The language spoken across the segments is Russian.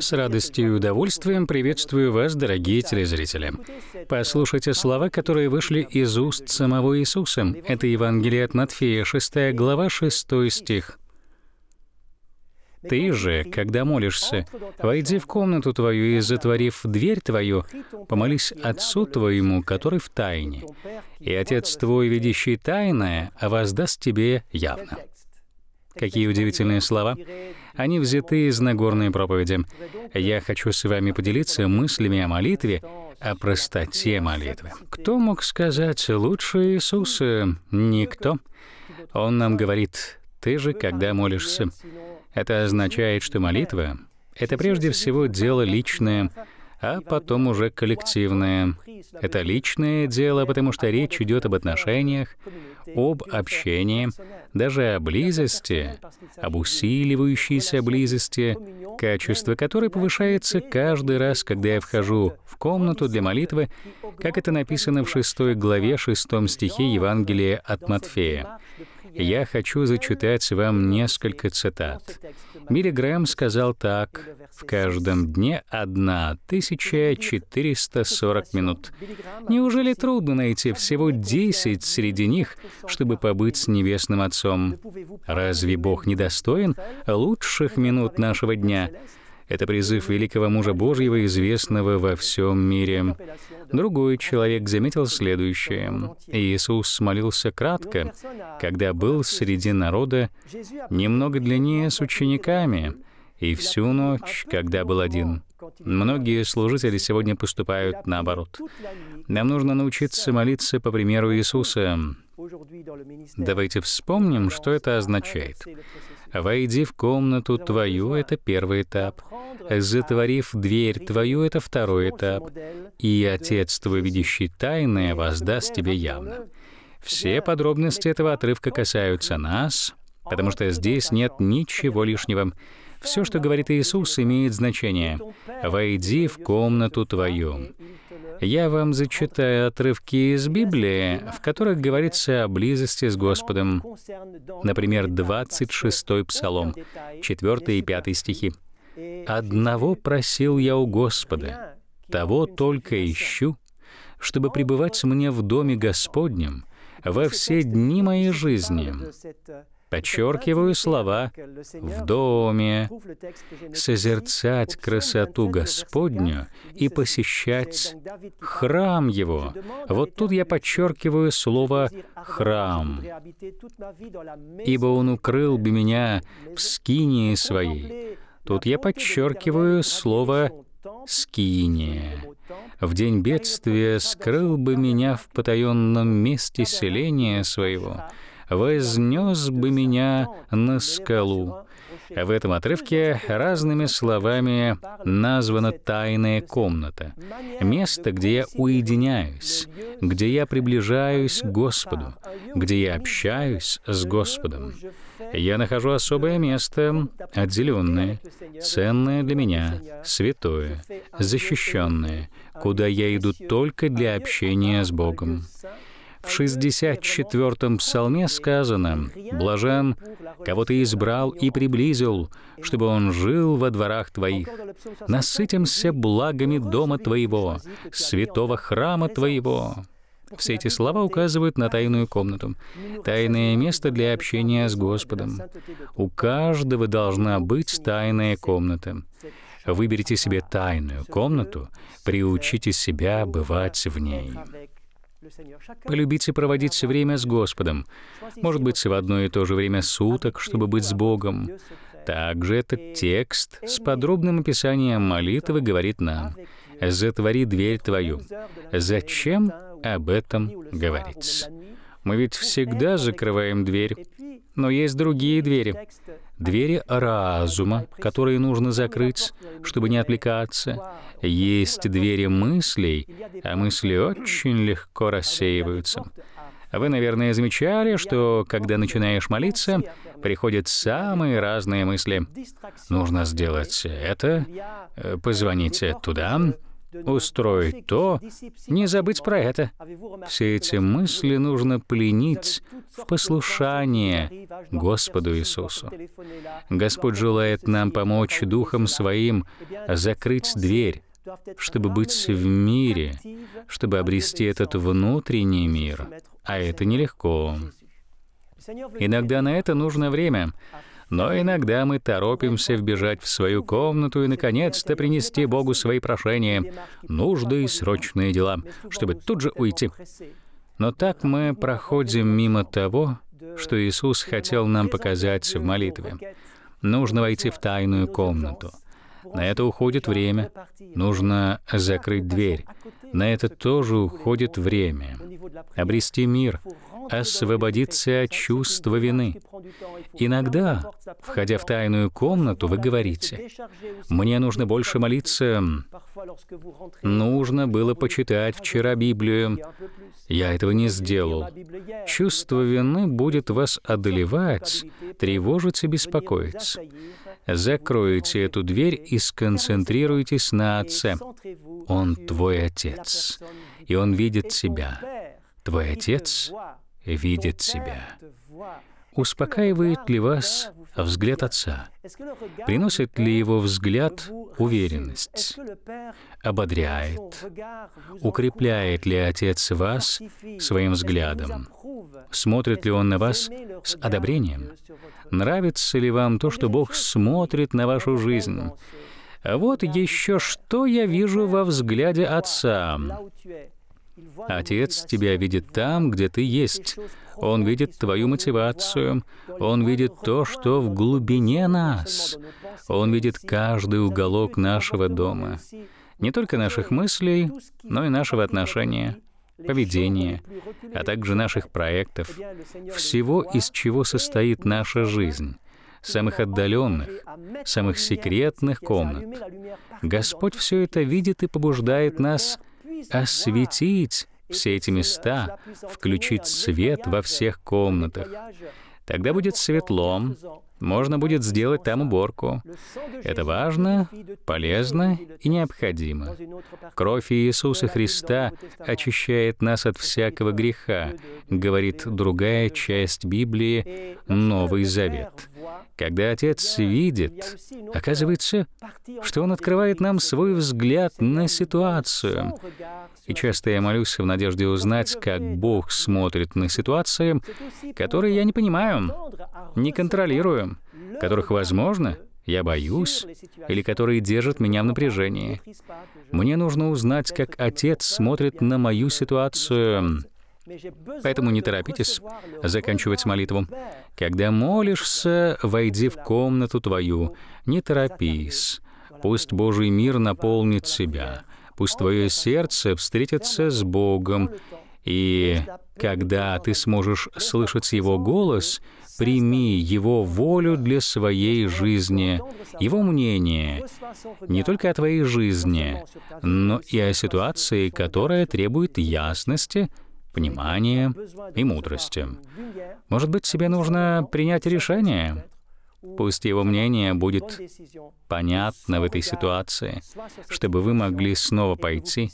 С радостью и удовольствием приветствую вас, дорогие телезрители. Послушайте слова, которые вышли из уст самого Иисуса. Это Евангелие от Матфея, 6 глава, 6 стих. Ты же, когда молишься, войди в комнату твою и, затворив дверь твою, помолись Отцу твоему, который в тайне, и Отец твой, видящий тайное, воздаст тебе явно. Какие удивительные слова! Они взяты из Нагорной проповеди. Я хочу с вами поделиться мыслями о молитве, о простоте молитвы. Кто мог сказать лучше Иисуса? Никто. Он нам говорит, «Ты же, когда молишься». Это означает, что молитва — это прежде всего дело личное, а потом уже коллективное. Это личное дело, потому что речь идет об отношениях, об общении, даже о близости, об усиливающейся близости, качество которой повышается каждый раз, когда я вхожу в комнату для молитвы, как это написано в 6 главе 6 стихе Евангелия от Матфея я хочу зачитать вам несколько цитат. Билли Грэм сказал так, «В каждом дне одна 1440 минут. Неужели трудно найти всего 10 среди них, чтобы побыть с небесным Отцом? Разве Бог недостоин лучших минут нашего дня?» Это призыв великого мужа Божьего, известного во всем мире. Другой человек заметил следующее. Иисус молился кратко, когда был среди народа, немного длиннее с учениками, и всю ночь, когда был один. Многие служители сегодня поступают наоборот. Нам нужно научиться молиться по примеру Иисуса. Давайте вспомним, что это означает. Войди в комнату твою — это первый этап. Затворив дверь твою — это второй этап. И Отец твой, видящий тайное, воздаст тебе явно. Все подробности этого отрывка касаются нас, потому что здесь нет ничего лишнего. Все, что говорит Иисус, имеет значение. «Войди в комнату твою». Я вам зачитаю отрывки из Библии, в которых говорится о близости с Господом. Например, 26 Псалом, 4 и 5 стихи. «Одного просил я у Господа, того только ищу, чтобы пребывать мне в доме Господнем во все дни моей жизни, Подчеркиваю слова «в доме», «созерцать красоту Господню и посещать храм Его». Вот тут я подчеркиваю слово «храм», ибо Он укрыл бы меня в скинии своей. Тут я подчеркиваю слово «скиния». В день бедствия скрыл бы меня в потаенном месте селения своего, вознес бы меня на скалу». В этом отрывке разными словами названа тайная комната, место, где я уединяюсь, где я приближаюсь к Господу, где я общаюсь с Господом. Я нахожу особое место, отделенное, ценное для меня, святое, защищенное, куда я иду только для общения с Богом. В 64-м псалме сказано, «Блажен, кого ты избрал и приблизил, чтобы он жил во дворах твоих. Насытимся благами дома твоего, святого храма твоего». Все эти слова указывают на тайную комнату, тайное место для общения с Господом. У каждого должна быть тайная комната. Выберите себе тайную комнату, приучите себя бывать в ней. Полюбите проводить время с Господом, может быть, в одно и то же время суток, чтобы быть с Богом. Также этот текст с подробным описанием молитвы говорит нам, «Затвори дверь твою». Зачем об этом говорить? Мы ведь всегда закрываем дверь, но есть другие двери. Двери разума, которые нужно закрыть, чтобы не отвлекаться. Есть двери мыслей, а мысли очень легко рассеиваются. Вы, наверное, замечали, что когда начинаешь молиться, приходят самые разные мысли. Нужно сделать это, э, позвонить туда, устроить то, не забыть про это. Все эти мысли нужно пленить в послушание Господу Иисусу. Господь желает нам помочь Духом Своим закрыть дверь, чтобы быть в мире, чтобы обрести этот внутренний мир. А это нелегко. Иногда на это нужно время. Но иногда мы торопимся вбежать в свою комнату и, наконец-то, принести Богу свои прошения, нужды и срочные дела, чтобы тут же уйти. Но так мы проходим мимо того, что Иисус хотел нам показать в молитве. Нужно войти в тайную комнату, на это уходит время. Нужно закрыть дверь. На это тоже уходит время. Обрести мир, освободиться от чувства вины. Иногда, входя в тайную комнату, вы говорите, «Мне нужно больше молиться. Нужно было почитать вчера Библию. Я этого не сделал». Чувство вины будет вас одолевать, тревожить и беспокоить закройте эту дверь и сконцентрируйтесь на Отце. Он твой Отец, и Он видит тебя. Твой Отец видит тебя. Успокаивает ли вас взгляд отца? Приносит ли его взгляд уверенность? Ободряет? Укрепляет ли отец вас своим взглядом? Смотрит ли он на вас с одобрением? Нравится ли вам то, что Бог смотрит на вашу жизнь? А вот еще что я вижу во взгляде отца. Отец тебя видит там, где ты есть. Он видит твою мотивацию. Он видит то, что в глубине нас. Он видит каждый уголок нашего дома. Не только наших мыслей, но и нашего отношения поведения, а также наших проектов, всего, из чего состоит наша жизнь, самых отдаленных, самых секретных комнат. Господь все это видит и побуждает нас — осветить все эти места, включить свет во всех комнатах. Тогда будет светло, можно будет сделать там уборку. Это важно, полезно и необходимо. Кровь Иисуса Христа очищает нас от всякого греха, говорит другая часть Библии, Новый Завет. Когда Отец видит, оказывается, что Он открывает нам свой взгляд на ситуацию. И часто я молюсь в надежде узнать, как Бог смотрит на ситуации, которые я не понимаю, не контролирую, которых, возможно, я боюсь, или которые держат меня в напряжении. Мне нужно узнать, как Отец смотрит на мою ситуацию, Поэтому не торопитесь заканчивать молитву. Когда молишься, войди в комнату твою, не торопись. Пусть Божий мир наполнит тебя, пусть твое сердце встретится с Богом, и когда ты сможешь слышать Его голос, прими Его волю для своей жизни, Его мнение, не только о твоей жизни, но и о ситуации, которая требует ясности понимания и мудрости. Может быть, тебе нужно принять решение? Пусть его мнение будет понятно в этой ситуации, чтобы вы могли снова пойти,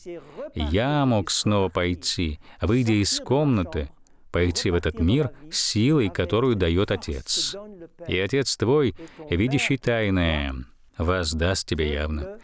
я мог снова пойти, выйдя из комнаты, пойти в этот мир силой, которую дает Отец. И Отец твой, видящий тайное, воздаст тебе явно.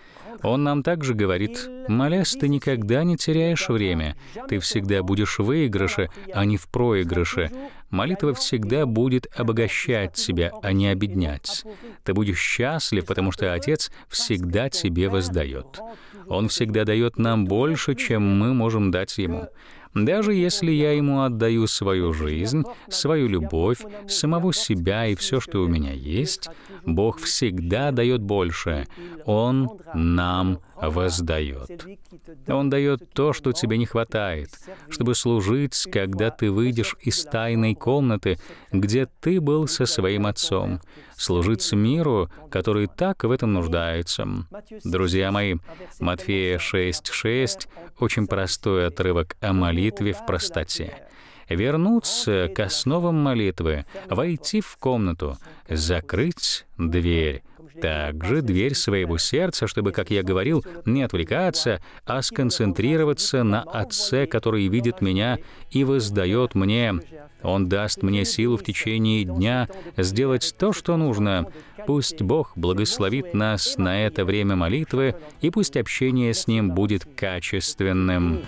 Он нам также говорит, молясь, ты никогда не теряешь время, ты всегда будешь в выигрыше, а не в проигрыше. Молитва всегда будет обогащать тебя, а не обеднять. Ты будешь счастлив, потому что Отец всегда тебе воздает. Он всегда дает нам больше, чем мы можем дать Ему. Даже если я ему отдаю свою жизнь, свою любовь, самого себя и все, что у меня есть, Бог всегда дает больше. Он нам дает воздает. Он дает то, что тебе не хватает, чтобы служить, когда ты выйдешь из тайной комнаты, где ты был со своим отцом, служить миру, который так в этом нуждается. Друзья мои, Матфея 6.6 — очень простой отрывок о молитве в простоте вернуться к основам молитвы, войти в комнату, закрыть дверь, также дверь своего сердца, чтобы, как я говорил, не отвлекаться, а сконцентрироваться на Отце, который видит меня и воздает мне. Он даст мне силу в течение дня сделать то, что нужно. Пусть Бог благословит нас на это время молитвы, и пусть общение с Ним будет качественным.